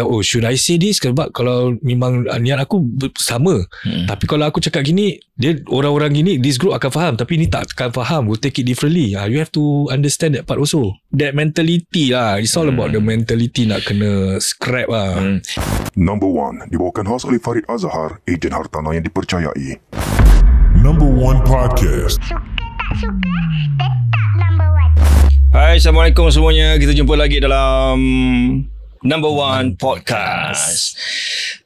macam oh should I say this sebab kalau memang ah, niat aku sama hmm. tapi kalau aku cakap gini dia orang-orang gini this group akan faham tapi ni tak akan faham will take it differently ha, you have to understand that part also that mentality lah it's all hmm. about the mentality nak kena scrap lah hmm. number one dibawakan host oleh Farid Azhar ejen hartanah yang dipercayai number one podcast suka tak suka tetap number one hai assalamualaikum semuanya kita jumpa lagi dalam number one podcast.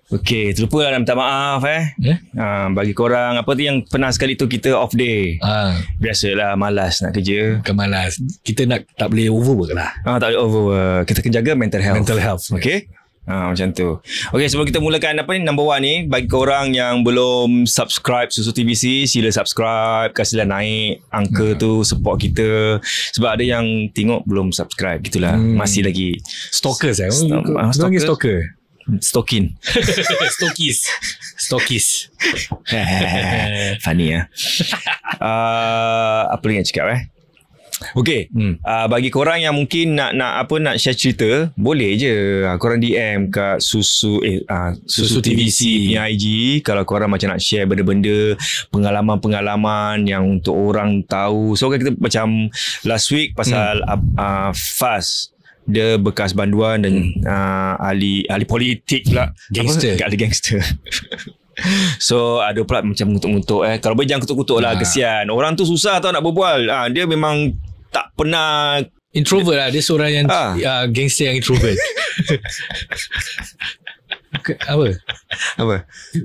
Okay, terlupa lah nak minta maaf eh. Yeah? Uh, ha, bagi korang, apa tu yang pernah sekali tu kita off day. Uh. Biasalah, malas nak kerja. Bukan malas. Kita nak tak boleh overwork lah. Uh, tak boleh overwork. Kita kena jaga mental health. Mental health. Okay. Yes. Ha, macam tu. Okay, sebelum kita mulakan apa ni number one ni, bagi orang yang belum subscribe Susu TVC, sila subscribe, kasihlah naik angka hmm. tu support kita. Sebab ada yang tengok belum subscribe gitulah. Hmm. Masih lagi stalkers saya St- oh, st- stalker. Stalking. Stokis. Stokis. Funny eh? ah. Ya? uh, apa lagi yang cakap eh? Okey. Hmm. Uh, bagi korang yang mungkin nak nak apa nak share cerita, boleh je. Uh, korang DM kat susu eh uh, susu, susu TVC punya IG kalau korang macam nak share benda-benda pengalaman-pengalaman yang untuk orang tahu. So kita macam last week pasal hmm. uh, fast dia bekas banduan dan hmm. uh, ahli ahli politik pula. Gangster. Apa? Ahli gangster. So ada pula macam kutuk-kutuk eh. Kalau boleh jangan kutuk-kutuk lah ha. Kesian Orang tu susah tau nak berbual ha, Dia memang tak pernah introvert lah dia seorang yang ha. uh, gangster yang introvert apa Apa?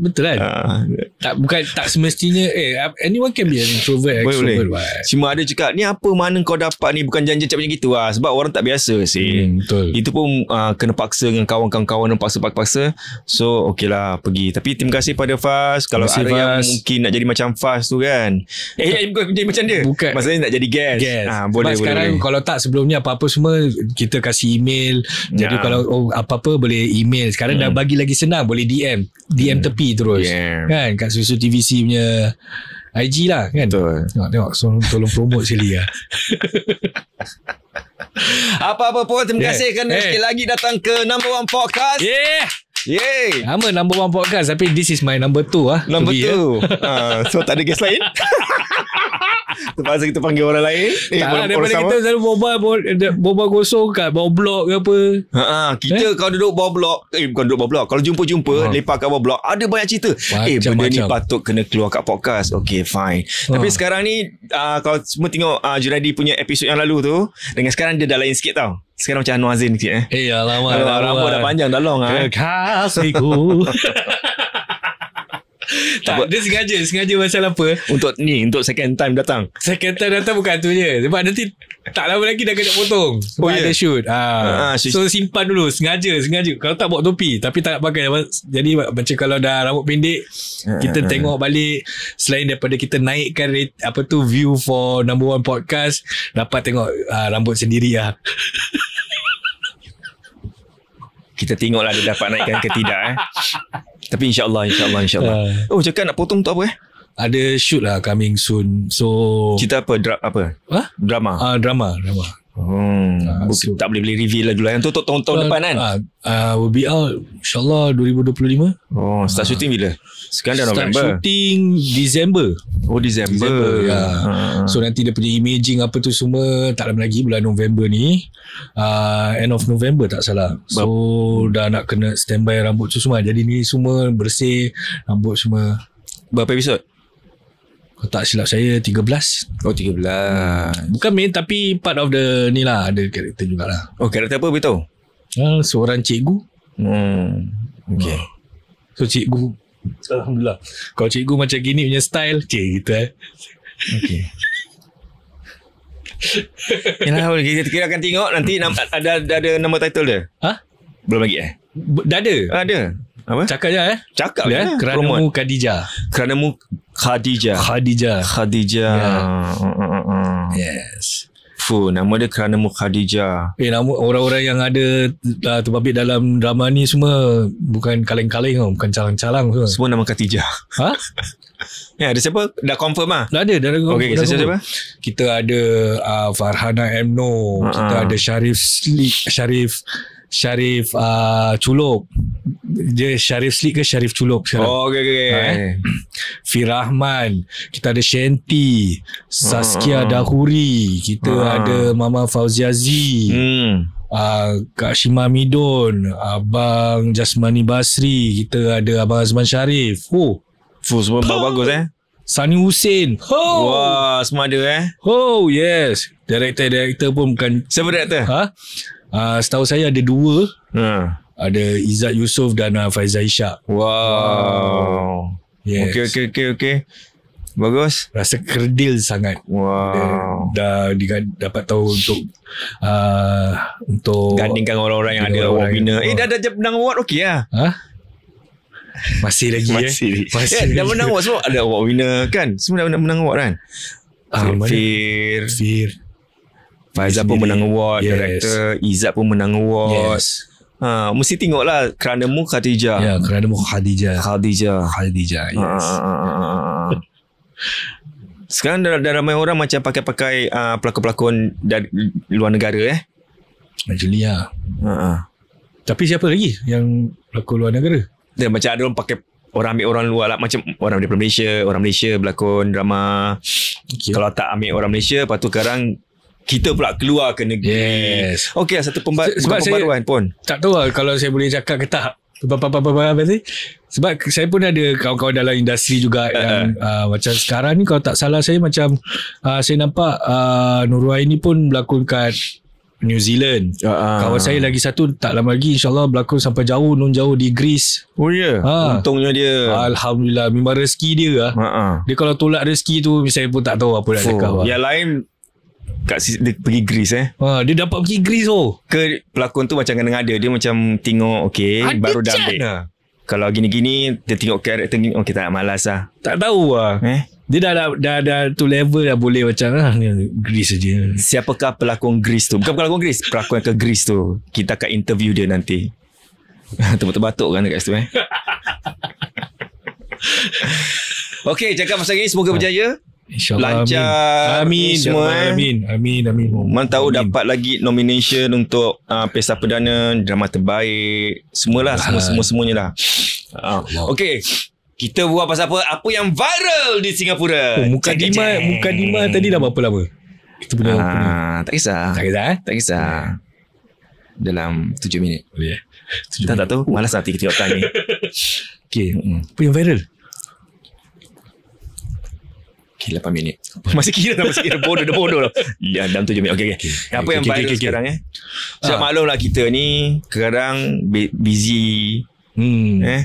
Betul kan? Uh, tak, bukan tak semestinya. Eh, anyone can be an introvert. Boleh, boleh. Cuma ada cakap, ni apa mana kau dapat ni? Bukan janji macam gitu lah. Sebab orang tak biasa sih. Hmm, betul. Itu pun uh, kena paksa dengan kawan-kawan kawan yang paksa-paksa. So, okeylah pergi. Tapi terima kasih pada Fas. Kalau ada yang mungkin nak jadi macam Fas tu kan. Eh, bukan eh, jadi macam dia. Bukan. Maksudnya nak jadi guest. Guest. Ha, boleh, Sebab boleh, sekarang boleh. kalau tak sebelumnya apa-apa semua kita kasih email. Jadi ya. kalau oh, apa-apa boleh email. Sekarang hmm. dah bagi lagi senang. Boleh DM kan DM hmm. tepi terus yeah. kan kat susu TVC punya IG lah kan Betul. tengok tengok so, tolong promote sekali lah apa-apa pun terima yeah. kasih kerana hey. sekali lagi datang ke number one podcast yeah Yay. Nama number one podcast Tapi this is my number two lah Number two be, Uh, ah, So tak ada guest lain Terpaksa kita panggil orang lain. Eh, tak, lah, daripada sama. kita selalu boba, boba kosong kan, bawa blok ke apa. Ha, ha kita eh? kalau duduk bawa blok, eh bukan duduk bawa blok. Kalau jumpa-jumpa, ha. lepak kat bawa blok, ada banyak cerita. Macam, eh, benda macam. ni patut kena keluar kat podcast. Okay, fine. Ha. Tapi sekarang ni, uh, kalau semua tengok uh, Junaidi punya episod yang lalu tu, dengan sekarang dia dah lain sikit tau. Sekarang macam Anwar Zain sikit eh. Eh, ya, alamak. Rambut dah panjang, dah long. Ah, eh. Kekasihku. tak, tak, dia sengaja Sengaja pasal apa Untuk ni Untuk second time datang Second time datang bukan tu je Sebab nanti Tak lama lagi dah kena potong Sebab oh, ya? ada yeah. shoot ha. Ha, ha, so, simpan dulu Sengaja sengaja. Kalau tak bawa topi Tapi tak nak pakai Jadi macam kalau dah Rambut pendek ha, Kita ha. tengok balik Selain daripada kita naikkan rate, Apa tu View for number one podcast Dapat tengok ha, Rambut sendiri lah ha. kita tengoklah dia dapat naikkan ke tidak eh. Tapi insyaAllah, insyaAllah, insyaAllah. Uh. Oh, cakap nak potong tu apa eh? Ada shoot lah coming soon. So... Cerita apa? Dra apa? Huh? Drama? Uh, drama, drama. Hmm. Uh, ah, so, tak boleh boleh reveal lah dulu. Lah. Yang tu tahun-tahun uh, ah, depan kan? Uh, uh, will be out insyaAllah 2025. Oh, start uh, shooting bila? Sekarang dah November. Start shooting Disember. Oh, Disember. Ya. Uh. So nanti dia punya imaging apa tu semua tak lama lagi bulan November ni. Uh, end of November tak salah. So Bap. dah nak kena standby rambut tu semua. Jadi ni semua bersih rambut semua. Berapa episod? Kalau tak silap saya 13 Oh 13 Bukan main tapi Part of the ni lah Ada karakter lah. Oh karakter apa beritahu uh, Seorang cikgu Hmm Okay uh. Ah. So cikgu Alhamdulillah Kalau cikgu macam gini punya style Cik gitu eh Okay Yalah, kita kira akan tengok nanti ada, ada ada nama title dia. Ha? Belum lagi eh? dah ada. ada. Apa? Cakap je eh. Cakap eh? je. Lah. kerana mu Khadijah. Kerana mu Khadijah. Khadijah. Khadijah. Yeah. Mm, mm, Yes. Fu, nama dia kerana mu Khadijah. Eh, nama orang-orang yang ada uh, terbabit dalam drama ni semua bukan kaleng-kaleng, bukan calang-calang. Semua, semua nama Khadijah. Ha? ya, ada siapa? Dah confirm lah? Dah ada. Dah ada okay, dah siapa? Kita ada uh, Farhana Emno. Uh-huh. Ha, kita ha. ada Sharif Sli- Sharif. Sharif. Syarif uh, Culup. Dia Syarif Slik ke Syarif Culup sekarang? Oh, okay, okay. okay. Ha, eh? Firahman. Kita ada Shanti. Saskia uh, uh. Dahuri. Kita uh. ada Mama Fauziazi. Hmm. Uh, Kak Shima Midon. Abang Jasmani Basri. Kita ada Abang Azman Syarif. Oh. Fuh, semua bagus, bagus eh. Sani Husin. Oh. Wah, semua ada eh. Oh, yes. Director-director pun bukan... Siapa director? Ha? Uh, setahu saya ada dua. Ha. Ada Izzat Yusof dan uh, Faizal Ishak. Wow. Yes. Okay, okay, okay, okay. Bagus. Rasa kerdil sangat. Wow. Eh, dah, dah dapat tahu untuk uh, untuk gandingkan orang-orang yang ada webinar. Eh dah dah menang award okey lah. Ha? Masih lagi Masih. eh. Masih. Masih yeah, kan, lagi. Dah menang award semua ada award winner kan? Semua dah menang award kan? Ah, Fir. Fir. Faizal sendiri. pun menang award yes. Director Izzat pun menang award Yes Ha, mesti tengok lah kerana mu Khadijah. Ya, kerana mu Khadijah. Khadijah. Khadijah, yes. Ha, ha, ha, sekarang dah, dah, ramai orang macam pakai-pakai uh, pelakon-pelakon dari luar negara eh. Actually, ya. Ha. Tapi siapa lagi yang pelakon luar negara? Dia macam ada orang pakai orang ambil orang luar lah. Macam orang dari Malaysia, orang Malaysia berlakon drama. Okay. Kalau tak ambil orang Malaysia, lepas tu sekarang kita pula keluar ke negeri. Yes. Okey, ah, satu pemba- sebab pembaruan saya pun. Tak tahu lah kalau saya boleh cakap ke tak. Sebab saya pun ada kawan-kawan dalam industri juga eh, yang uh, macam sekarang ni kalau tak salah saya macam uh, saya nampak uh, Nuruaini pun berlakon kat New Zealand. Uh-huh. Kawan saya lagi satu tak lama lagi insyaAllah berlakon sampai jauh, non jauh di Greece. Oh ya, yeah. ha. untungnya dia. Alhamdulillah, memang rezeki dia Uh-huh. Dia kalau tolak rezeki tu saya pun tak tahu apa nak oh, cakap. Yang lain kat si, dia pergi Greece eh. Ha, dia dapat pergi Greece oh. Ke pelakon tu macam kena ada dia macam tengok okey baru dah ambil. Lah. Kalau gini-gini dia tengok karakter gini okey tak nak malas lah. Tak tahu lah. Eh? Dia dah, dah, dah, dah tu level dah boleh macam ah, ni. Greece saja. Siapakah pelakon Greece tu? Bukan pelakon Greece. Pelakon yang ke Greece tu. Kita akan interview dia nanti. Terbatuk-batuk kan dekat situ eh. Okey, cakap pasal ini semoga berjaya. InsyaAllah Lancar Amin Amin semua, eh. Amin Amin, amin. Man tahu dapat lagi Nomination untuk uh, Pesta Perdana Drama Terbaik Semualah Semua-semua-semuanya lah uh, ah, Okay Kita buat pasal apa Apa yang viral Di Singapura oh, Muka Dima Muka Dima tadi dah berapa lama Kita punya uh, Tak kisah Tak kisah eh? Tak kisah Dalam tujuh minit Boleh 7 ya. Tak, tak tahu Malas hati kita tengok time ni Okay Apa yang viral Okay, 8 minit. Masih kira tak? Masih kira. Bodoh, dah bodoh lah. Ya, dalam 7 minit. Okay, okay. okay. Apa okay, yang okay, viral okay, okay. sekarang eh? Sebab ha. maklumlah kita ni kadang busy. Hmm. Eh?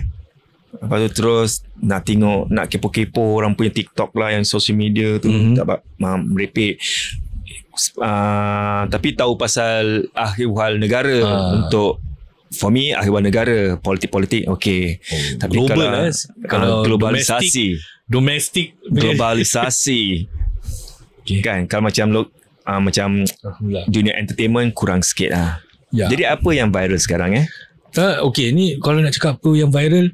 Lepas tu terus nak tengok, nak kepo-kepo orang punya TikTok lah yang social media tu. Mm-hmm. Tak apa, ma- merepek. Uh, tapi tahu pasal ahli hal negara ha. untuk for me haluan negara politik-politik okey oh, tapi global kalau, lah, eh, kalau uh, globalisasi domestik globalisasi okay. kan kalau macam uh, macam dunia entertainment kurang sikit lah. Ya. jadi apa yang viral sekarang eh tak ah, okey ni kalau nak cakap apa yang viral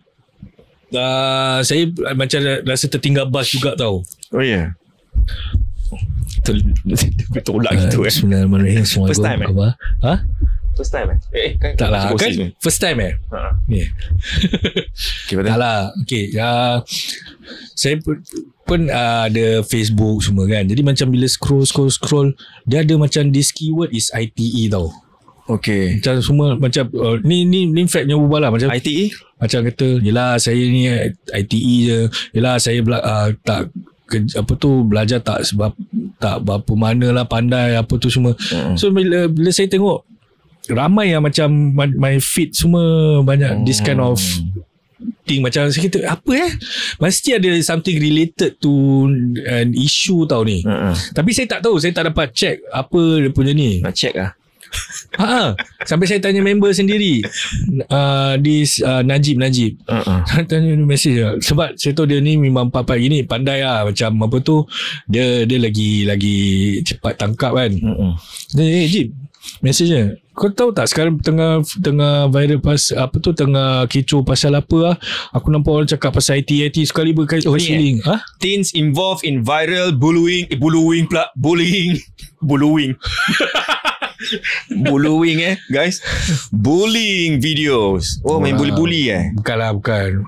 uh, saya macam rasa tertinggal bas juga tau oh ya yeah. Betul Betul lah gitu eh Bismillahirrahmanirrahim Assalamualaikum First time eh First time eh? Eh, kan, tak lah, kan? First time eh? Ha. Yeah. okay, tak lah. Okay. Uh, saya pun, pun uh, ada Facebook semua kan. Jadi macam bila scroll, scroll, scroll. Dia ada macam this keyword is ITE tau. Okay. Macam semua macam uh, ni ni ni fact punya ubah lah. Macam, ITE? Macam kata, yelah saya ni ITE je. Yelah saya bela- uh, tak ke, apa tu belajar tak sebab tak berapa mana lah pandai apa tu semua. Hmm. So bila, bila saya tengok ramai yang macam my, my feed semua banyak hmm. this kind of thing macam saya apa eh mesti ada something related to an issue tau ni uh tapi saya tak tahu saya tak dapat check apa dia punya ni nak check lah ha, sampai saya tanya member sendiri uh, this uh, Najib Najib uh uh tanya dia mesej lah. sebab saya tahu dia ni memang papa gini pandai lah macam apa tu dia dia lagi lagi cepat tangkap kan uh uh-uh. eh Jib Message Kau tahu tak sekarang tengah tengah viral pas apa tu tengah kecoh pasal apa ah. Aku nampak orang cakap pasal IT IT sekali berkait oh, bullying. Ha? Eh. Huh? Teens involved in viral bullying, eh, bullying pula, bullying, bullying. bullying eh guys. Bullying videos. Oh main bully-bully eh. Bukanlah bukan.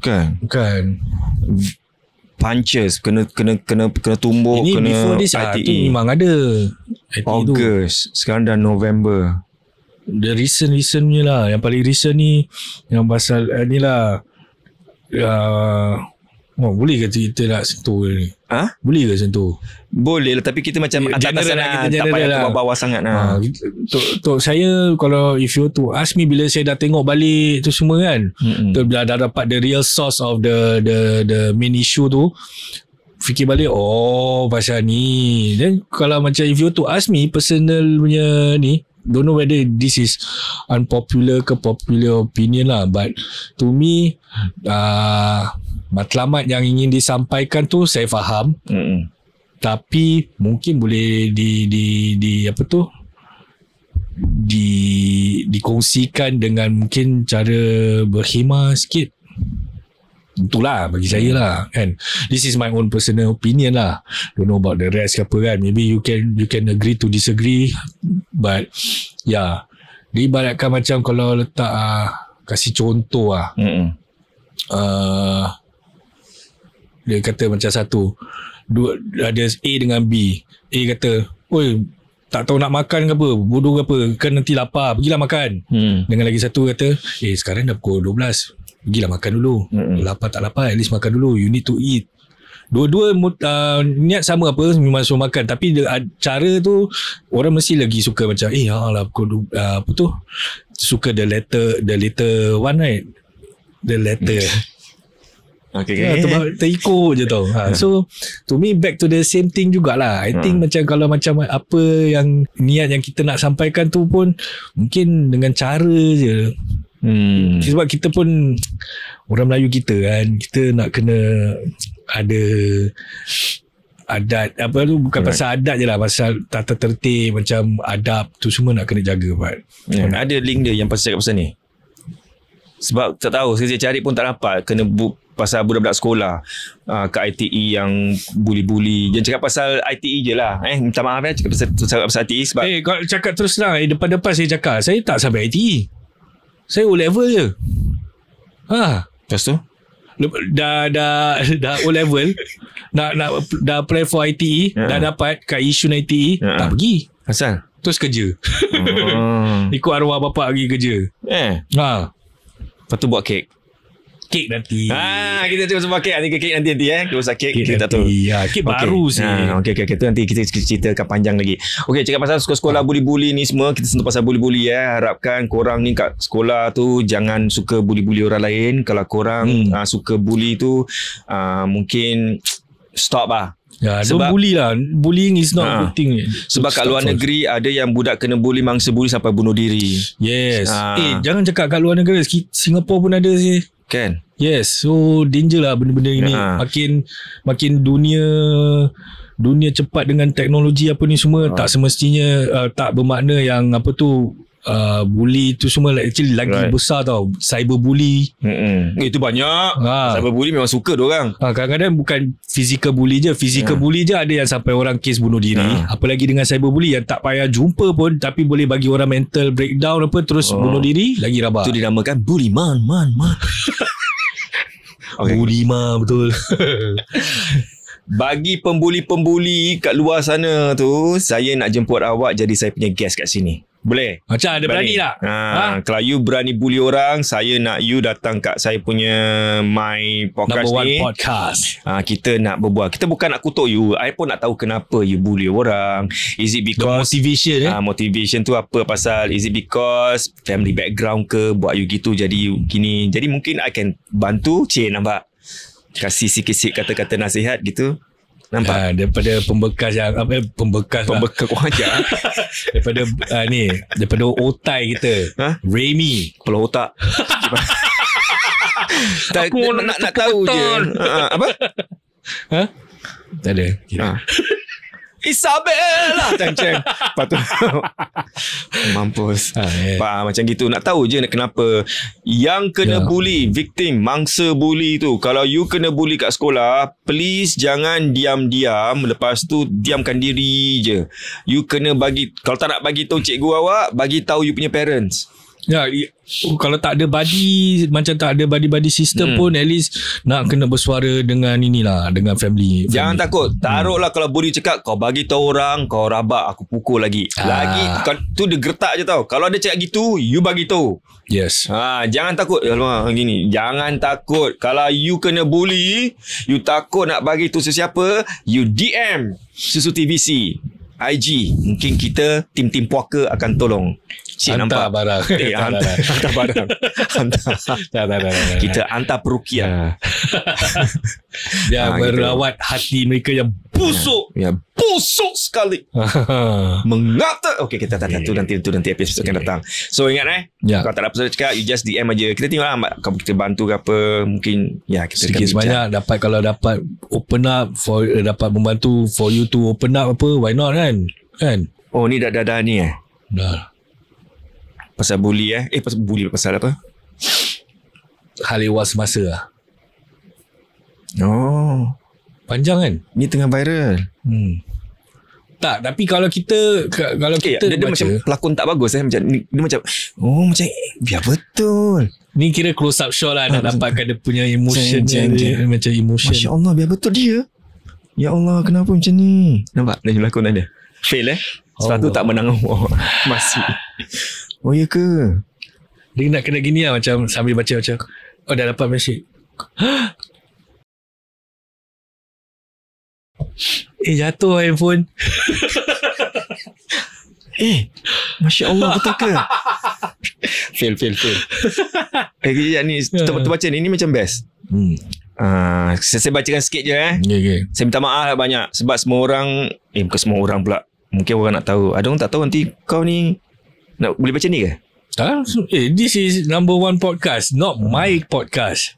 Bukan. Bukan punches kena kena kena kena tumbuk ini kena ini before this ah, ITE. memang ada ITE August tu. sekarang dah November the recent recent ni lah yang paling recent ni yang pasal uh, ni lah uh, Oh, boleh ke kita nak sentuh ni? Ha? Boleh ke sentuh? Boleh lah tapi kita macam atas sana lah, kita tak payah lah. ke bawah sangat lah. Untuk ha, ha to, saya kalau if you to ask me bila saya dah tengok balik tu semua kan. Mm-hmm. Tu dah, dah dapat the real source of the the the main issue tu. Fikir balik oh pasal ni. Then kalau macam if you to ask me personal punya ni don't know whether this is unpopular ke popular opinion lah but to me uh, matlamat yang ingin disampaikan tu saya faham mm tapi mungkin boleh di di di apa tu di dikongsikan dengan mungkin cara berkhimah sikit Itulah bagi saya hmm. lah kan. This is my own personal opinion lah. Don't know about the rest ke apa kan. Maybe you can you can agree to disagree. But yeah. Diibaratkan macam kalau letak uh, kasih contoh lah. Mm uh, dia kata macam satu. Dua, ada A dengan B. A kata, Oi, tak tahu nak makan ke apa bodoh ke apa kan nanti lapar pergilah makan hmm. dengan lagi satu kata eh sekarang dah pukul Gila makan dulu mm-hmm. Lapar tak lapar At least makan dulu You need to eat Dua-dua uh, niat sama apa Memang suruh makan Tapi de, uh, cara tu Orang mesti lagi suka macam Eh alah ah, aku, uh, Apa tu Suka the letter The letter one right The letter Okay, okay. Ya, ter- terikut je tau ha, hmm. So To me back to the same thing jugalah I think hmm. macam Kalau macam Apa yang Niat yang kita nak sampaikan tu pun Mungkin Dengan cara je Hmm. Sebab kita pun orang Melayu kita kan, kita nak kena ada adat apa tu bukan right. pasal adat je lah pasal tata tertib macam adab tu semua nak kena jaga pak Yeah. Ada link dia yang pasal cakap pasal ni. Sebab tak tahu saya cari pun tak dapat kena bu- pasal budak-budak sekolah uh, ah, kat ITE yang buli-buli jangan cakap pasal ITE je lah eh minta maaf ya cakap pasal, cakap pasal ITE sebab eh hey, kalau cakap terus lah eh, depan-depan saya cakap saya tak sampai ITE saya O level je. Ha, lepas tu dah dah dah, dah O level nak nak dah play for ITE, yeah. dah dapat kat issue ITE, yeah. tak pergi. Asal terus kerja. Oh. Ikut arwah bapak pergi kerja. Eh. Ha. Lepas tu buat kek kek nanti. Ah, kita tengok semua kek. Nanti kek nanti nanti eh. Kita usah kek, kek kita nanti. tak Ya, kek okay. baru sih. Ah, okey okey okey. Tu nanti kita ceritakan panjang lagi. Okay, cakap pasal sekolah-sekolah buli-buli ni semua, kita sentuh pasal buli-buli eh. Harapkan korang ni kat sekolah tu jangan suka buli-buli orang lain. Kalau korang hmm. ah, suka buli tu, ah, mungkin stop lah. Ya, sebab don't bully lah. Bullying is not a ah. good thing. Sebab kat luar negeri so. ada yang budak kena bully mangsa bully sampai bunuh diri. Yes. Ha. Eh, jangan cakap kat luar negeri. Singapura pun ada sih. Kan? Yes, so danger lah benda-benda ini. Ha. Makin makin dunia dunia cepat dengan teknologi apa ni semua ha. tak semestinya uh, tak bermakna yang apa tu Uh, bully tu semua actually lagi right. besar tau cyber bully Mm-mm. itu eh, banyak ha. cyber bully memang suka orang. Ha, kadang-kadang bukan physical bully je physical ha. bully je ada yang sampai orang kes bunuh diri ha. Ya. apalagi dengan cyber bully yang tak payah jumpa pun tapi boleh bagi orang mental breakdown apa terus oh. bunuh diri lagi rabak itu dinamakan bully man man man okay. bully man betul bagi pembuli-pembuli kat luar sana tu saya nak jemput awak jadi saya punya guest kat sini boleh. Macam ada berani, berani tak? Ha, ha? Kalau you berani bully orang, saya nak you datang kat saya punya my podcast Number one ni. Number podcast. Ha, kita nak berbual. Kita bukan nak kutuk you. I pun nak tahu kenapa you bully orang. Is it because... The motivation eh? Ha, motivation tu apa pasal? Is it because family background ke? Buat you gitu jadi you gini. Jadi mungkin I can bantu. Cik nampak? Kasih sikit-sikit kata-kata nasihat gitu. Nampak uh, daripada pembekas yang apa pembekas lah. pembekas lah. kuaja daripada uh, ni daripada otai kita. Ha? Remy kepala otak. tak, nak, nak, nak tahu je. Uh, apa? Ha? Tak ada. Kira. Isabella Macam-macam Lepas tu Mampus ha, yeah. Ya. Faham, Macam gitu Nak tahu je kenapa Yang kena yeah. bully Victim Mangsa bully tu Kalau you kena bully kat sekolah Please jangan diam-diam Lepas tu Diamkan diri je You kena bagi Kalau tak nak bagi tahu cikgu awak Bagi tahu you punya parents Ya, oh, kalau tak ada body macam tak ada body body sistem hmm. pun at least nak kena bersuara dengan inilah dengan family. family. Jangan takut. Hmm. Taruhlah hmm. kalau budi cekak. kau bagi tahu orang kau rabak aku pukul lagi. Ah. Lagi kau, tu dia gertak je tau. Kalau ada cekak gitu you bagi tahu. Yes. Ha, jangan takut ya, Alamak, gini. Jangan takut kalau you kena bully, you takut nak bagi tu sesiapa, you DM Susu TVC. IG mungkin kita tim-tim puaka akan tolong Cik hantar nampak. barang eh, hantar, hantar, barang hantar tak, tak, tak, tak, tak. kita hantar perukian yang ha, merawat kita. hati mereka yang busuk ya, ya. busuk sekali mengata okey kita tak okay. tu nanti tu nanti episode okay. akan datang so ingat eh ya. kalau tak ada apa cakap you just DM aja kita tengok lah kalau kita bantu ke apa mungkin ya kita sedikit sebanyak dapat kalau dapat open up for eh, dapat membantu for you to open up apa why not kan kan kan oh ni dah dah ni eh dah pasal buli eh eh pasal buli pasal apa hal ewas semasa lah. oh panjang kan ni tengah viral hmm tak tapi kalau kita kalau okay, eh, kita dia, dia macam pelakon tak bagus eh macam dia macam oh macam eh, biar betul ni kira close up shot lah nak ah, dapatkan dia punya emotion cain, cain, dia, cain. macam emotion masya Allah biar betul dia ya Allah kenapa macam ni nampak dia pelakon dia Fail eh. Sebab oh, tu no. tak menang oh. Masih. Oh ya ke? Dia nak kena gini lah macam sambil baca macam. Oh dah dapat mesej. eh jatuh lah handphone. eh, Masya Allah betul ke? fail, fail, fail. eh, kejap ni. Ya, tu ya. baca ni, ni macam best. Hmm. Uh, saya, saya bacakan sikit je eh. Okay, ya, okay. Saya minta maaf lah banyak sebab semua orang eh bukan semua orang pula. Uh, Mungkin orang nak tahu Ada orang tak tahu nanti Kau ni nak Boleh baca ni ke? Tak lah. eh, This is number one podcast Not my podcast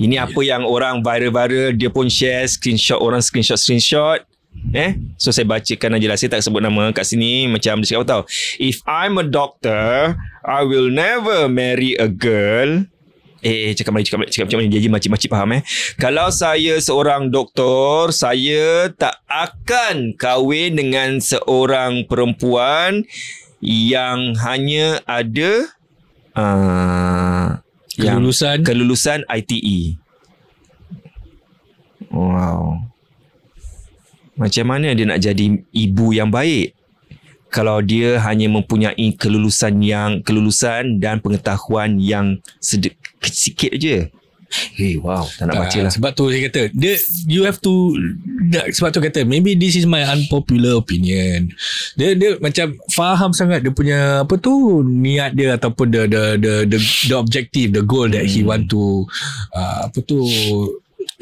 Ini apa yeah. yang orang viral-viral Dia pun share Screenshot Orang screenshot-screenshot Eh? So saya bacakan aja lah Saya tak sebut nama kat sini Macam dia cakap tahu? If I'm a doctor I will never marry a girl Eh, eh, cakap mana, cakap mana, cakap macam mana. Jadi macam macam faham eh. Kalau saya seorang doktor, saya tak akan kahwin dengan seorang perempuan yang hanya ada uh, ah, kelulusan. Yang kelulusan ITE. Wow. Macam mana dia nak jadi ibu yang baik? kalau dia hanya mempunyai kelulusan yang kelulusan dan pengetahuan yang sedek, sikit je. Hey, wow, tak nak baca ah, lah. Sebab tu dia kata, dia, you have to, sebab tu kata, maybe this is my unpopular opinion. Dia, dia macam faham sangat dia punya, apa tu, niat dia ataupun the, the, the, the, the objective, the goal that hmm. he want to, uh, apa tu,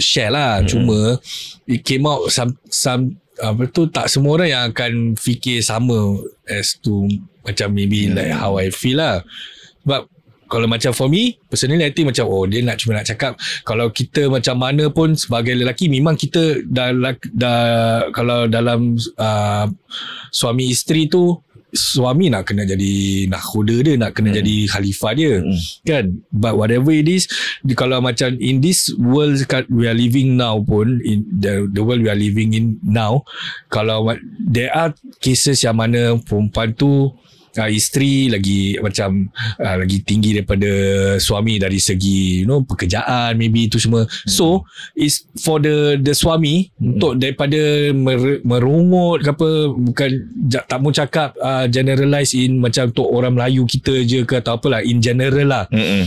share lah. Hmm. Cuma, it came out some, some, apa tu, tak semua orang yang akan fikir sama as to, macam maybe hmm. like how I feel lah. But kalau macam for me personally I think macam oh dia nak cuma nak cakap kalau kita macam mana pun sebagai lelaki memang kita dah, dah, dah kalau dalam uh, suami isteri tu suami nak kena jadi nak nakhoda dia nak kena hmm. jadi khalifah dia hmm. kan but whatever it is kalau macam in this world we are living now pun in the, the world we are living in now kalau there are cases yang mana perempuan tu uh, isteri lagi macam uh, lagi tinggi daripada suami dari segi you know pekerjaan maybe itu semua hmm. so is for the the suami hmm. untuk daripada mer, merungut apa bukan tak mau cakap uh, generalize in macam untuk orang Melayu kita je ke atau apalah in general lah hmm, hmm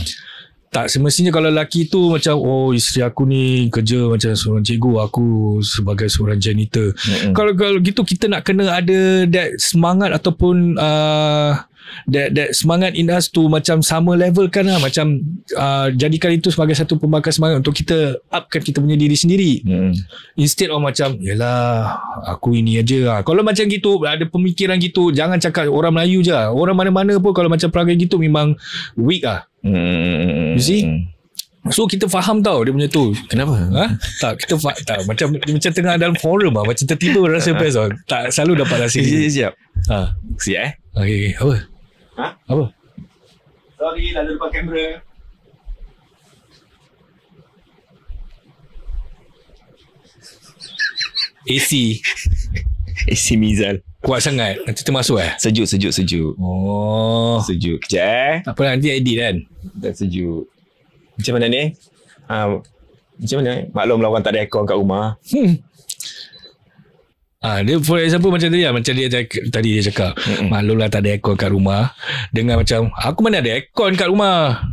tak semestinya kalau lelaki tu macam oh isteri aku ni kerja macam seorang cikgu aku sebagai seorang janitor. Mm-hmm. Kalau kalau gitu kita nak kena ada that semangat ataupun uh, that that semangat in us tu macam sama level kan lah macam uh, jadikan itu sebagai satu pembakar semangat untuk kita upkan kita punya diri sendiri hmm. instead of macam yelah aku ini aja lah. kalau macam gitu ada pemikiran gitu jangan cakap orang Melayu je lah. orang mana-mana pun kalau macam perangai gitu memang weak lah hmm. you see So kita faham tau dia punya tu. Kenapa? Ha? Tak, kita faham tak macam macam tengah dalam forum ah, macam tiba-tiba rasa best lah. Tak selalu dapat rasa. Siap. Ha. Siap eh. Okey, apa? Ha? Apa? Sorry, lalu lupa kamera. AC. AC Mizal. Kuat sangat. Nanti termasuk eh? Sejuk, sejuk, sejuk. Oh. Sejuk. Kejap eh. Tak apa nanti edit kan? Dah sejuk. Macam mana ni? Uh, macam mana? Maklumlah orang tak ada aircon kat rumah. Hmm. Ah, ha, dia for example macam tadi lah, macam dia tadi dia cakap, mm-hmm. malulah tak ada aircon kat rumah dengan macam aku mana ada aircon kat rumah.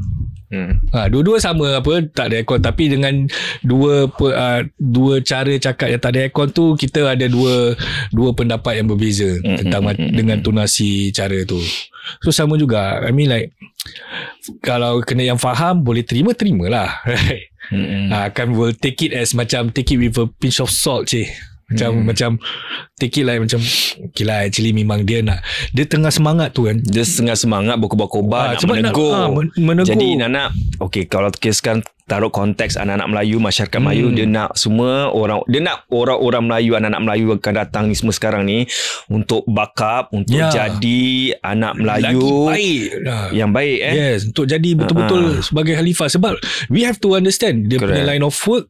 Hmm. Ha, dua-dua sama apa tak ada aircon tapi dengan dua uh, dua cara cakap yang tak ada aircon tu kita ada dua dua pendapat yang berbeza hmm. tentang hmm. dengan tunasi cara tu. So sama juga. I mean like kalau kena yang faham boleh terima terimalah. Right? Hmm. Ha, ah, akan will take it as macam take it with a pinch of salt je. Macam hmm. macam Take it like lah, macam Okay lah actually memang dia nak Dia tengah semangat tu kan Dia tengah semangat berkobar-kobar ha, ah, Nak menegur ah, nak, ha, menegur Jadi anak-anak Okay kalau kisahkan Taruh konteks anak-anak Melayu Masyarakat hmm. Melayu Dia nak semua orang Dia nak orang-orang Melayu Anak-anak Melayu akan datang ni semua sekarang ni Untuk bakap Untuk ya. jadi Anak Melayu Lagi baik lah. Yang baik eh Yes Untuk jadi betul-betul uh-huh. Sebagai khalifah Sebab We have to understand Dia Correct. punya line of work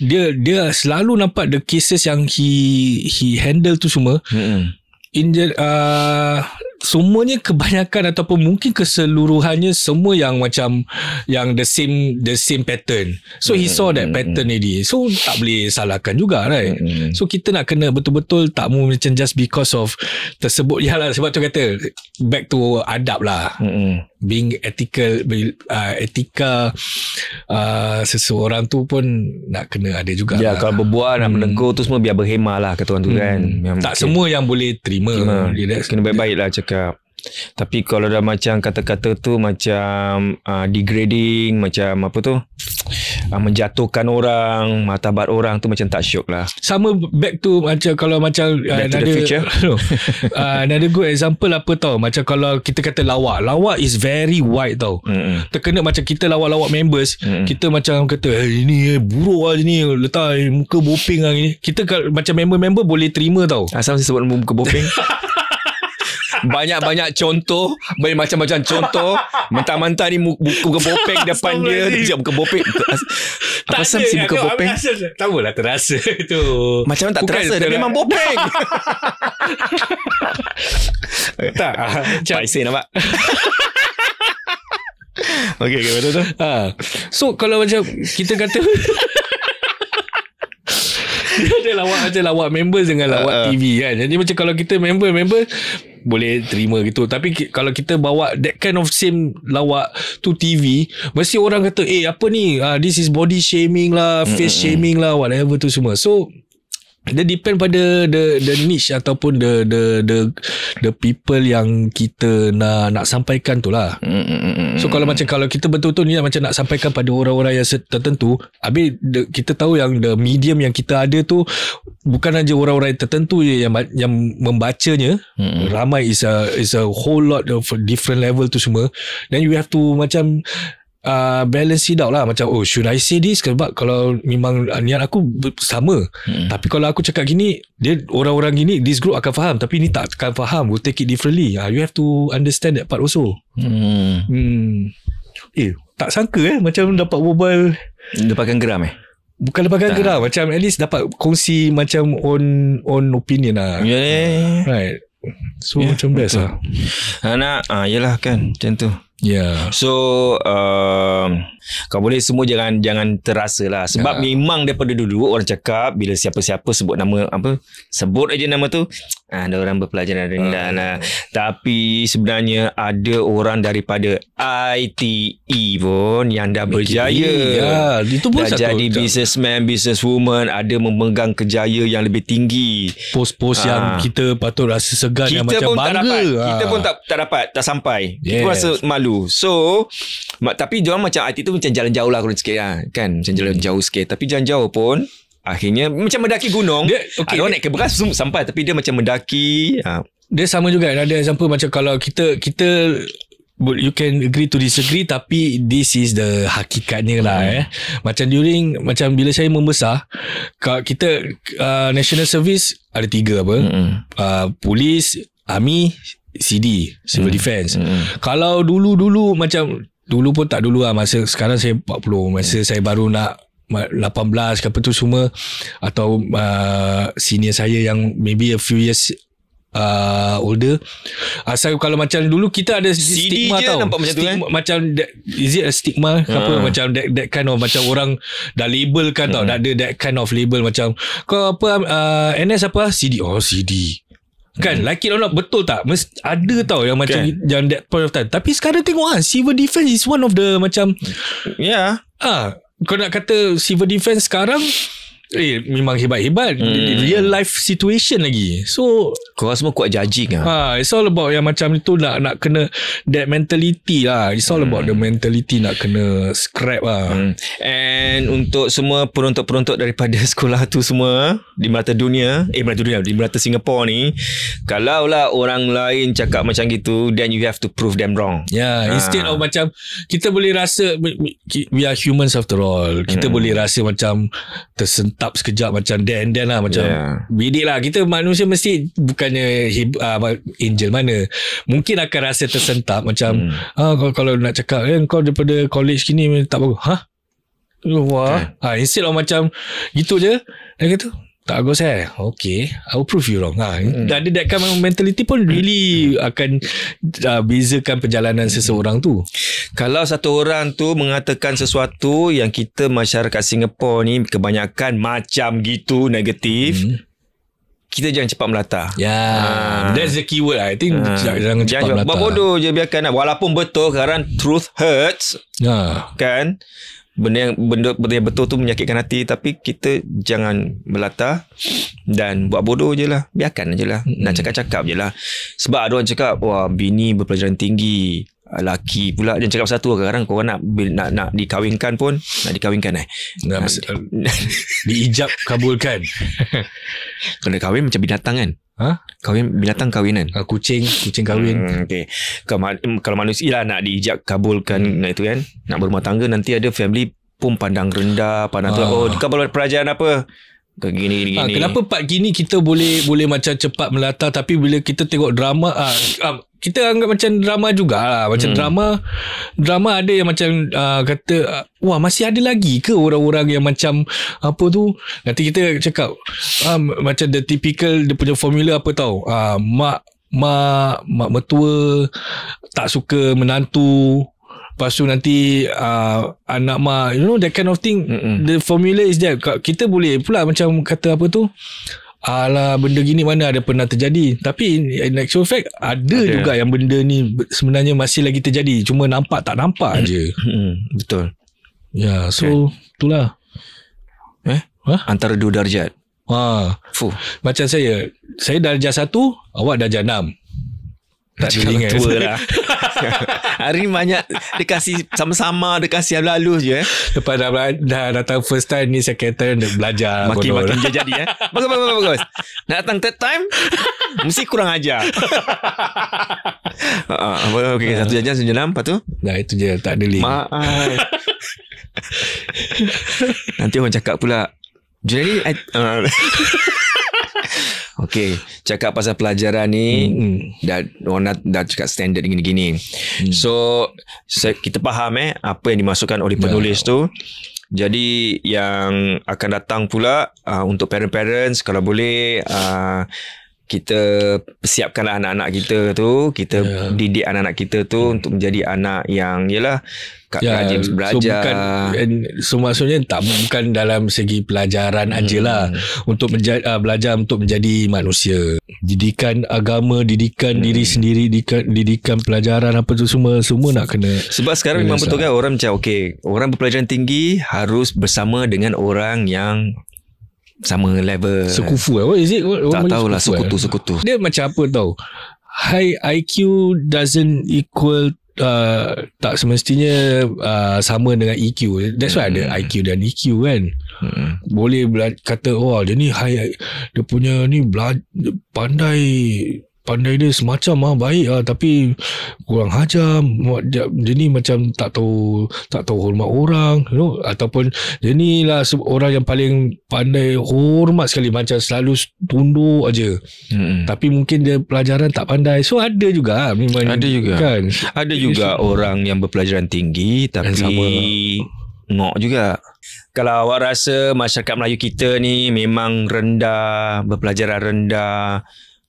dia dia selalu nampak the cases yang he he handle tu semua hmm in the, uh, semuanya kebanyakan ataupun mungkin keseluruhannya semua yang macam yang the same the same pattern. So mm-hmm. he saw that mm-hmm. pattern mm-hmm. ni. So tak boleh salahkan juga right. Mm-hmm. So kita nak kena betul-betul tak mau macam just because of tersebut ya lah sebab tu kata back to adab lah. Mm-hmm. Being ethical uh, etika uh, seseorang tu pun nak kena ada juga. Ya lah. kalau berbuat mm-hmm. nak menegur tu semua biar berhemah lah kata orang tu mm-hmm. kan. Hmm. tak okay. semua yang boleh terima. terima. Kena baik-baik lah cakap cakap tapi kalau dah macam kata-kata tu macam uh, degrading, macam apa tu, uh, menjatuhkan orang, martabat orang tu macam tak syok lah. Sama back to macam kalau macam... Ah, back uh, to another, the future. uh, another good example apa tau, macam kalau kita kata lawak. Lawak is very wide tau. Mm-hmm. Terkena macam kita lawak-lawak members, mm-hmm. kita macam kata, eh ini eh, buruk lah ni, letak eh, muka boping lah ni. Kita kalau, macam member-member boleh terima tau. Asal saya sebut muka boping? banyak-banyak contoh banyak macam-macam contoh mentah-mentah ni buka bopeng depan dia dia buka kebopeng. apa sam si buka kebopeng? tak boleh terasa itu macam tak terasa dia memang bopeng tak ah, paisin nampak Okay, okay, betul-betul. Ha. So, kalau macam kita kata... ada lawak ada lawak member dengan lawak uh, ah, ah. TV kan jadi macam kalau kita member member boleh terima gitu tapi kalau kita bawa that kind of same lawak to TV mesti orang kata eh apa ni uh, this is body shaming lah face mm-hmm. shaming lah whatever tu semua so dia depend pada the the niche ataupun the the the the people yang kita nak nak sampaikan tu lah. Mm, mm, mm, so kalau macam kalau kita betul-betul ni lah macam nak sampaikan pada orang-orang yang tertentu, habis kita tahu yang the medium yang kita ada tu bukan aja orang-orang yang tertentu je yang yang membacanya. hmm Ramai is a is a whole lot of different level tu semua. Then you have to macam uh, balance it out lah macam oh should I say this sebab kalau memang uh, niat aku sama hmm. tapi kalau aku cakap gini dia orang-orang gini this group akan faham tapi ni tak akan faham will take it differently uh, you have to understand that part also hmm. Hmm. eh tak sangka eh macam dapat berbual dapatkan geram eh Bukan lepaskan geram macam at least dapat kongsi macam on on opinion lah yeah. right So yeah, macam best lah Anak ah, Yelah kan Macam tu Yeah. So um, kau boleh semua jangan jangan terasa lah. Sebab yeah. memang daripada dulu orang cakap bila siapa-siapa sebut nama apa sebut aja nama tu ah, ada orang berpelajaran rendah hmm. lah. Tapi sebenarnya ada orang daripada ITE pun yang dah e, berjaya. Ya, yeah. itu pun dah satu. jadi businessman, businesswoman, ada memegang kejaya yang lebih tinggi. Pos-pos uh, yang ah. kita patut rasa segan kita yang macam bangga. Kita pun tak dapat. Kita ah. pun tak, tak dapat, tak sampai. Yes. Kita rasa malu lalu. So, mak, tapi dia macam IT tu macam jalan jauh lah kalau sikit lah. Kan? Macam jalan hmm. jauh sikit. Tapi jalan jauh pun, akhirnya macam mendaki gunung. Dia, okay. Ah, dia, naik ke beras sampai. Tapi dia macam mendaki. Ha. Dia sama juga. Ada example macam kalau kita kita you can agree to disagree tapi this is the hakikatnya lah hmm. eh macam during macam bila saya membesar kita uh, national service ada tiga apa hmm uh, polis army CD Civil hmm. Defense hmm. Kalau dulu-dulu Macam Dulu pun tak dulu lah Masa sekarang saya 40 Masa hmm. saya baru nak 18 ke tu semua Atau uh, Senior saya yang Maybe a few years uh, Older Asal kalau macam dulu Kita ada CD stigma tau CD je nampak macam tu kan Macam Is it a stigma hmm. ke apa? Hmm. Macam that, that kind of Macam orang Dah label kan hmm. tau Dah ada that kind of label Macam Kau apa uh, NS apa CD Oh CD Kan hmm. laki orang betul tak Mest, Ada tau yang macam okay. Yang that point of time Tapi sekarang tengok kan Civil defense is one of the Macam Yeah Ah, ha, Kau nak kata Civil defense sekarang Eh memang hebat-hebat hmm. Real life situation lagi So Korang semua kuat judging lah ha, It's all about yang macam itu Nak nak kena That mentality lah It's all hmm. about the mentality Nak kena scrap lah hmm. And hmm. untuk semua Peruntuk-peruntuk daripada sekolah tu semua ah, Di merata dunia Eh merata dunia Di merata Singapore ni Kalaulah orang lain cakap macam gitu Then you have to prove them wrong Ya yeah, ha. Instead of macam Kita boleh rasa We are humans after all Kita hmm. boleh rasa macam Tersentuh mentap sekejap macam then then lah macam yeah. bidik lah kita manusia mesti bukannya uh, angel mana mungkin akan rasa tersentap macam hmm. ah, kalau, kalau nak cakap eh, kau daripada college kini tak bagus ha? Wah. Okay. Ha, instead of macam gitu je dia kata tak bagus eh okay I'll prove you wrong ha. hmm. dan dia that kind of mentality pun really hmm. akan uh, bezakan perjalanan hmm. seseorang tu kalau satu orang tu mengatakan sesuatu yang kita masyarakat Singapura ni kebanyakan macam gitu negatif hmm kita jangan cepat melata. Ya. Yeah. Ha. That's the keyword lah. I think ha. jangan, jangan cepat, melata. melata. Bodoh je biarkan lah. Walaupun betul sekarang truth hurts. Ya. Kan. Benda yang, benda, benda yang betul tu menyakitkan hati. Tapi kita jangan melata. Dan buat bodoh je lah. Biarkan je lah. Nak cakap-cakap je lah. Sebab ada orang cakap. Wah bini berpelajaran tinggi. Ah, laki pula dia cakap satu kadang-kadang korang nak nak nak dikahwinkan pun nak dikahwinkan eh nak, nah, diijab kabulkan kena kahwin macam binatang kan ha? kahwin binatang kahwinan uh, kucing kucing kahwin hmm, okay. kalau, hmm, kalau manusia lah nak diijab kabulkan hmm. nak itu kan nak berumah tangga nanti ada family pun pandang rendah pandang lah. ah. tu oh kau baru pelajaran apa gini gini. Ha, kenapa part gini kita boleh boleh macam cepat melata tapi bila kita tengok drama ah ha, kita anggap macam drama jugalah macam hmm. drama drama ada yang macam uh, kata uh, wah masih ada lagi ke orang-orang yang macam apa tu nanti kita cakap uh, macam the typical dia punya formula apa tau uh, mak mak mak mertua tak suka menantu Lepas tu nanti uh, anak mah, you know that kind of thing. Mm-mm. The formula is that kita boleh pula macam kata apa tu. Alah benda gini mana ada pernah terjadi. Tapi in actual fact ada, ada. juga yang benda ni sebenarnya masih lagi terjadi. Cuma nampak tak nampak mm je. mm Betul. Ya yeah, so okay. itulah. Eh? Huh? Antara dua darjat. Ha. Fuh. Macam saya, saya darjah satu, awak darjah enam. Tak ada ingat tua lah. Hari ni banyak Dia kasi sama-sama Dia kasi yang lalu je eh. Lepas dah, dah, datang first time ni Second time dia belajar Makin-makin dia jadi eh. Bagus, bagus, bagus Nak datang third time Mesti kurang ajar uh, uh, okay, Satu jajan, satu jenam Lepas tu Dah itu je Tak ada link Maaf Nanti orang cakap pula Jadi I, uh, Okay, cakap pasal pelajaran ni, hmm. dah orang dah, dah cakap standard gini-gini. Hmm. So, kita faham eh, apa yang dimasukkan oleh ya. penulis yeah. tu. Jadi, yang akan datang pula uh, untuk parent-parents, kalau boleh... Uh, kita persiapkan anak-anak kita tu kita yeah. didik anak-anak kita tu hmm. untuk menjadi anak yang yalah kat yeah. Ya, rajin belajar so bukan so maksudnya tak bukan dalam segi pelajaran hmm. ajalah untuk menja- ah, belajar untuk menjadi manusia didikan agama didikan hmm. diri sendiri didikan, didikan pelajaran apa tu semua semua nak kena sebab sekarang memang betul kan orang macam okay, orang berpelajaran tinggi harus bersama dengan orang yang sama level sekufu eh? what is it what, what tak tahu lah sekutu eh? sekutu dia macam apa tau high IQ doesn't equal uh, tak semestinya uh, sama dengan EQ that's why hmm ada IQ dan EQ kan mm-hmm. boleh kata oh dia ni high dia punya ni pandai pandai dia semacam ah baik ah tapi kurang hajam dia, dia ni macam tak tahu tak tahu hormat orang you know ataupun dia ni lah orang yang paling pandai hormat sekali macam selalu tunduk aja hmm. tapi mungkin dia pelajaran tak pandai so ada juga ah, memang ada juga kan ada juga so, orang yang berpelajaran tinggi tapi sama lah. ngok juga kalau awak rasa masyarakat Melayu kita ni memang rendah berpelajaran rendah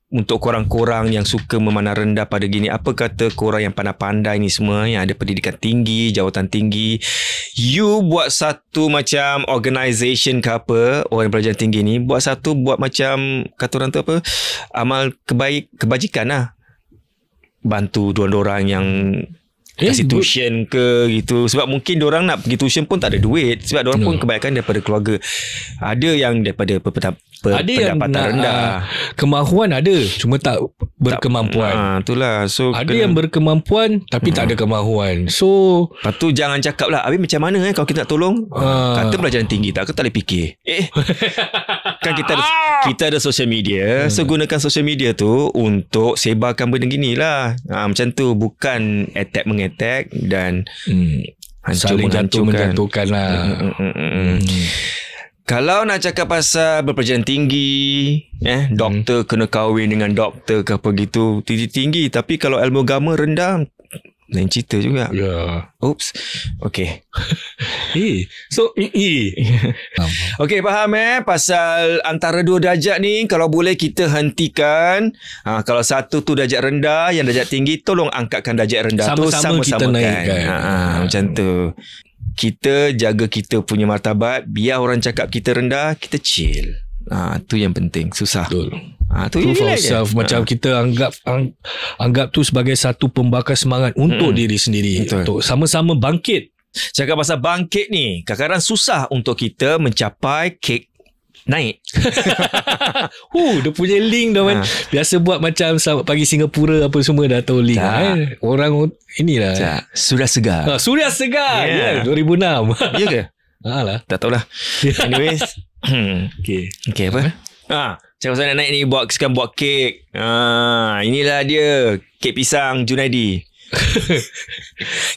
untuk korang-korang yang suka memandang rendah pada gini apa kata korang yang pandai-pandai ni semua yang ada pendidikan tinggi jawatan tinggi you buat satu macam organisation ke apa orang pelajar tinggi ni buat satu buat macam kata orang tu apa amal kebaik kebajikan lah bantu orang-orang yang Eh, kasih tuition ke gitu sebab mungkin orang nak pergi tuition pun tak ada duit sebab orang no. pun kebaikan daripada keluarga ada yang daripada per, ada pendapatan yang rendah. Uh, kemahuan ada, cuma tak berkemampuan. Ha, uh, itulah. So ada kena, yang berkemampuan tapi uh, tak ada hmm. kemahuan. So Lepas tu jangan cakap lah Habis macam mana eh kalau kita nak tolong? Uh, kata pula tinggi, tak aku tak boleh fikir. Eh. kan kita ada, kita ada social media. Uh. So gunakan social media tu untuk sebarkan benda gini lah. Ha, macam tu bukan attack mengetek dan hmm. Hancur Saling jatuh menjatuhkan lah. Hmm. hmm kalau nak cakap pasal berpercayaan tinggi, eh, hmm. doktor kena kahwin dengan doktor ke apa gitu, tinggi-tinggi. Tapi kalau ilmu agama rendah, lain cerita juga. Ya. Yeah. Oops. Okay. eh. So, eh. eh. okay, faham eh? Pasal antara dua darjat ni, kalau boleh kita hentikan. Ha, kalau satu tu darjat rendah, yang darjat tinggi, tolong angkatkan darjat rendah sama-sama tu. Sama-sama kita kan? naikkan. Ha, ha, ha, macam tu kita jaga kita punya martabat biar orang cakap kita rendah kita chill ah ha, tu yang penting susah betul ha, tu itu for self dia. macam ha. kita anggap ang anggap tu sebagai satu pembakar semangat untuk hmm. diri sendiri betul. untuk sama-sama bangkit Cakap pasal bangkit ni, kadang-kadang susah untuk kita mencapai kek naik. huh, dia punya link dia ha. man, biasa buat macam selamat pagi Singapura apa semua dah tahu link. Ha. Eh. Orang inilah. Tak. Sudah segar. Ha, ah, sudah segar. Ya, yeah. yeah, 2006. Ya ke? Alah. Tak tahulah. Anyways. Hmm. okay. Okay, apa? Ha. Macam pasal naik ni buat, sekarang buat kek. Ha. Inilah dia. Kek pisang Junaidi.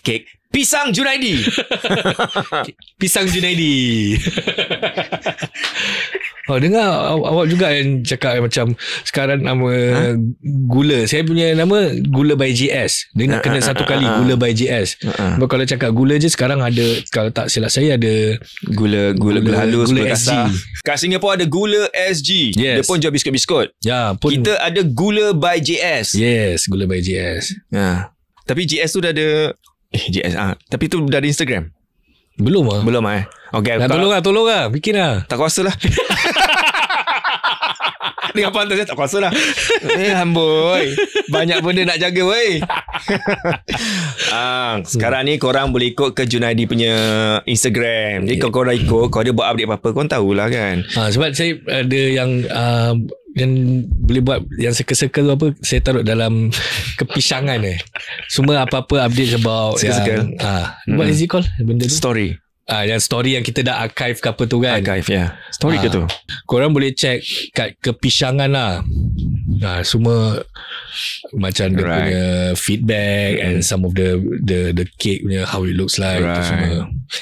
kek Pisang Junaidi Pisang Junaidi Oh dengar awak juga yang cakap macam sekarang nama ha? gula. Saya punya nama Gula by JS. Dengar uh, kena uh, satu uh, kali uh, Gula by JS. Uh, uh. kalau cakap gula je sekarang ada kalau tak silap saya ada gula gula, gula, gula halus gula SG. Kat Singapura ada Gula SG. Yes. Dia pun jual biskut-biskut. Ya, pun Kita ada Gula by JS. Yes, Gula by JS. Ha. Ya. Tapi JS tu dah ada Eh ah. Tapi tu dari Instagram Belum ah. Belum ah. Eh? Okay Nak tolong lah Tolong lah Bikin lah Tak kuasa lah Dengan pantas Tak kuasa lah Eh amboi Banyak benda nak jaga Woi ah, Sekarang ni Korang boleh ikut Ke Junaidi punya Instagram Jadi yeah. kalau korang ikut Kalau dia buat update apa-apa Korang tahulah kan ha, Sebab saya Ada yang uh, yang boleh buat yang circle-circle tu apa saya taruh dalam kepisangan eh semua apa-apa update about circle-circle ah, hmm. what is it called benda tu story Ah, yang story yang kita dah archive ke apa tu kan archive ya yeah. story ah, ke tu korang boleh check kat kepisangan lah Nah, semua macam dia right. punya feedback and some of the the the cake punya how it looks like right. semua.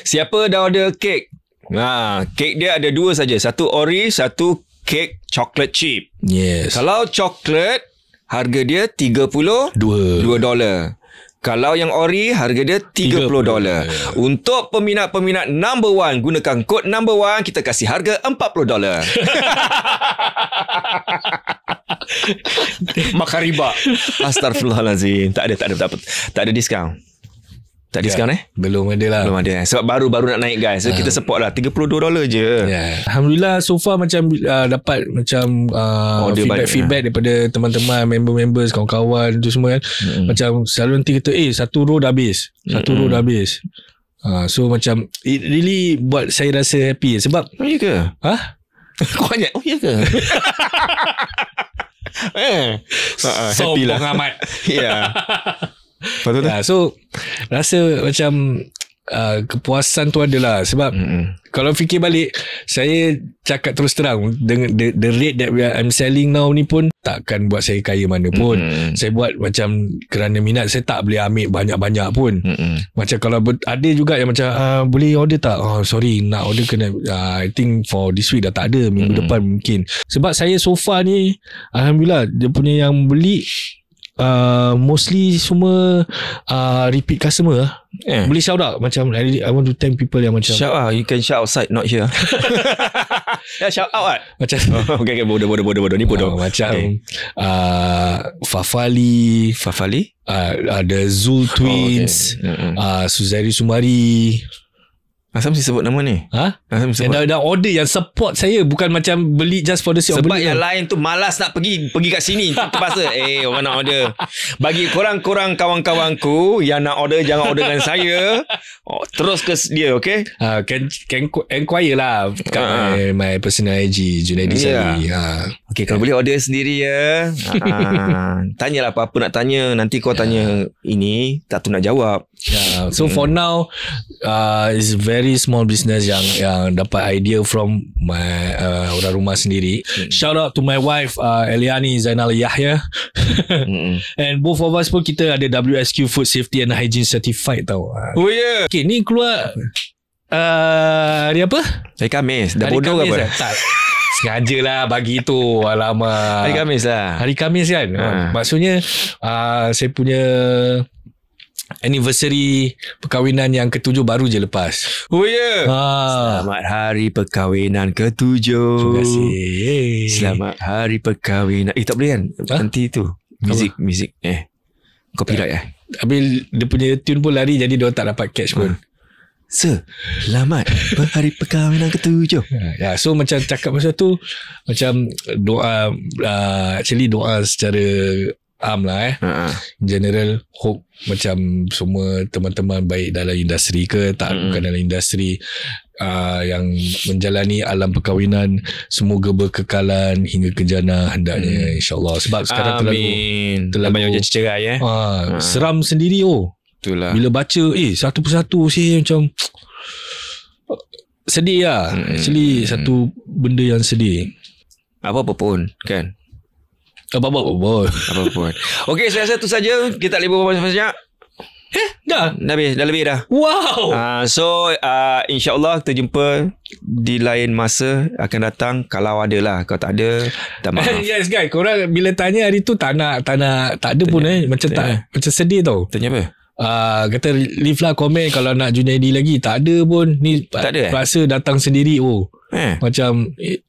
Siapa dah order cake? Nah, cake dia ada dua saja, satu ori, satu Cake chocolate chip. Yes. Kalau coklat harga dia 32 dolar. Kalau yang ori harga dia 30 dolar. Untuk peminat-peminat number one gunakan kod number one kita kasih harga 40 dolar. Makariba. Astagfirullahalazim. Tak ada tak ada tak ada, tak ada diskaun. Tak ada ya. sekarang eh? Belum ada lah. Belum ada eh? Sebab baru-baru nak naik guys. So, uh. kita ah. support lah. 32 dolar je. Yeah. Alhamdulillah so far macam uh, dapat macam feedback-feedback uh, feedback ah. daripada teman-teman, member-members, kawan-kawan tu semua kan. Mm-hmm. Macam selalu nanti kita eh satu row dah habis. Satu mm-hmm. row dah habis. Uh, so macam it really buat saya rasa happy sebab. Oh iya ke? Ha? Kau banyak? Oh iya ke? eh, uh, uh, happy lah. Sombong amat. Ya. Betul ya, So Rasa macam uh, Kepuasan tu adalah Sebab mm-hmm. Kalau fikir balik Saya Cakap terus terang dengan the, the rate that I'm selling now ni pun Takkan buat saya kaya mana pun mm-hmm. Saya buat macam Kerana minat Saya tak boleh ambil Banyak-banyak pun mm-hmm. Macam kalau ber, Ada juga yang macam uh, Boleh order tak oh, Sorry Nak order kena uh, I think for this week Dah tak ada Minggu mm-hmm. depan mungkin Sebab saya so far ni Alhamdulillah Dia punya yang beli uh, mostly semua uh, repeat customer lah. Eh. Boleh shout out macam I, I want to thank people yang macam Shout out, you can shout outside, not here. yeah, shout out lah. Macam, oh, okay, okay, bodoh, bodoh, bodoh, Ni bodoh. Uh, macam okay. uh, Fafali. Fafali? Uh, uh, Zul Twins. Oh, okay. uh, Suzairi Sumari. Nasam si sebut nama ni Ha? Nasam sebut dan, order yang support saya Bukan macam beli just for the sake Sebab yang kan? lain tu malas nak pergi Pergi kat sini Terpaksa Eh orang nak order Bagi korang-korang kawan-kawanku Yang nak order Jangan order dengan saya oh, Terus ke dia okay ha, can, can inquire lah Kat ha, ha. my, my, personal IG Junaidi yeah. Ha. Okay kalau boleh order sendiri ya ha. Tanyalah apa-apa nak tanya Nanti kau tanya ini Tak tu nak jawab Yeah, so okay. for now uh, It's very small business Yang yang dapat idea from my uh, Orang rumah sendiri mm. Shout out to my wife uh, Eliani Zainal Yahya mm. And both of us pun Kita ada WSQ Food Safety and Hygiene Certified tau Oh ya. yeah Okay ni keluar uh, Hari apa? Hari Kamis Dah bodoh ke apa? Tak Sengaja lah bagi tu Alamak Hari Kamis lah Hari Kamis kan ha. Maksudnya uh, Saya punya anniversary perkahwinan yang ketujuh baru je lepas. Oh ya. Yeah. Ha. Selamat hari perkahwinan ketujuh. Terima kasih. Selamat hari perkahwinan. Eh tak boleh kan? Ha? Nanti tu. Music, Apa? Eh. Copyright eh. Habis dia punya tune pun lari jadi dia tak dapat catch pun. Ha. Selamat Hari perkahwinan ketujuh ha, ya, So macam cakap masa tu Macam doa uh, Actually doa secara am lah eh. uh General hope macam semua teman-teman baik dalam industri ke tak uh bukan dalam industri uh, yang menjalani alam perkahwinan semoga berkekalan hingga ke jannah hendaknya uh insyaallah sebab sekarang Amin. terlalu terlalu banyak je cerai eh. Uh, seram sendiri oh. Itulah. Bila baca eh satu persatu sih macam sedih lah. uh Actually satu benda yang sedih. Apa-apa pun kan apa apa pun. Apa pun. Okey, saya rasa itu saja. Kita tak boleh banyak banyak. Eh, dah. Dah lebih, dah lebih dah. Wow. Uh, so, uh, insyaAllah kita jumpa di lain masa akan datang. Kalau ada lah. Kalau tak ada, tak maaf. yes, guys. Korang bila tanya hari tu tak nak, tak nak, tak ada tanya, eh. Macam tanya. tak, macam sedih tau. Tanya apa? Uh, kata leave lah komen kalau nak Junaidi lagi tak ada pun ni tak ada, eh? rasa datang sendiri oh eh. macam eh,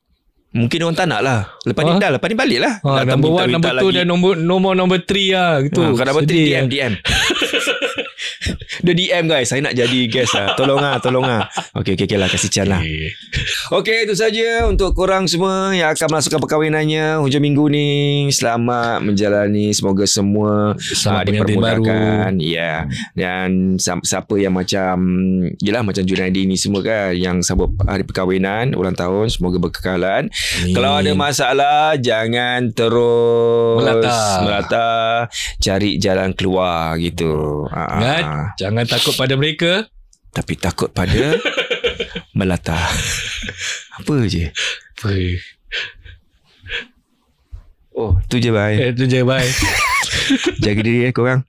Mungkin orang tak nak lah Lepas ha? ni dah Lepas ni balik lah ha, Datang Number one Number two lagi. Dan nombor nombor number three lah gitu. Ha, ah, kalau number three DM DM Dia DM guys Saya nak jadi guest lah Tolong lah Tolong lah Okay okay, okay lah Kasih can lah Okay itu saja Untuk korang semua Yang akan melangsungkan perkahwinannya Hujung minggu ni Selamat menjalani Semoga semua Selamat baru. Ya Dan Siapa yang macam Yelah macam Junaidi ni semua kan Yang sambut hari perkahwinan Ulang tahun Semoga berkekalan Amin. Kalau ada masalah Jangan terus Melata Melata Cari jalan keluar gitu ah, ah, Ingat ha. Jangan takut pada mereka Tapi takut pada Melata Apa je Apa Oh tu je bye eh, Tu je bye Jaga diri eh korang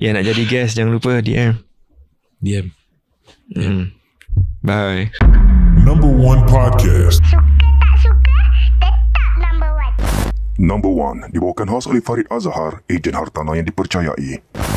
Yang nak jadi guest Jangan lupa DM DM mm. Bye Number one podcast Number 1 dibawakan khas oleh Farid Azhar, ejen hartanah yang dipercayai.